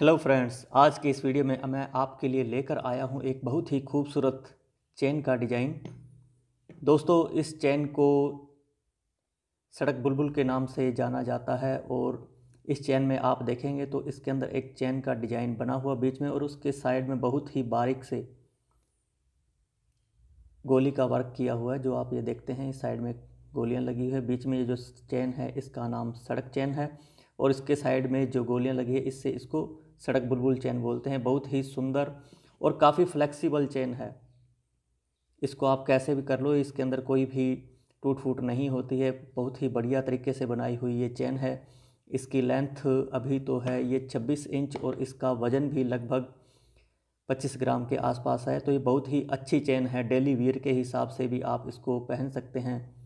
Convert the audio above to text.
hello friends आज के इस वीडियो में मैं आपके लिए लेकर आया हूँ एक बहुत ही खूबसूरत चेन का डिज़ाइन दोस्तों इस चेन को सड़क बुलबुल के नाम से जाना जाता है और इस चेन में आप देखेंगे तो इसके अंदर एक चेन का डिज़ाइन बना हुआ बीच में और उसके साइड में बहुत ही बारीक से गोली का वर्क किया हुआ है जो आप ये देखते हैं इस साइड में गोलियाँ लगी हुई है बीच में ये जो चेन है इसका नाम सड़क चेन है और इसके साइड में जो गोलियाँ लगी है इससे इसको सड़क बुलबुल चैन बोलते हैं बहुत ही सुंदर और काफ़ी फ्लेक्सिबल चैन है इसको आप कैसे भी कर लो इसके अंदर कोई भी टूट फूट नहीं होती है बहुत ही बढ़िया तरीके से बनाई हुई ये चैन है इसकी लेंथ अभी तो है ये 26 इंच और इसका वज़न भी लगभग 25 ग्राम के आसपास है तो ये बहुत ही अच्छी चैन है डेली वियर के हिसाब से भी आप इसको पहन सकते हैं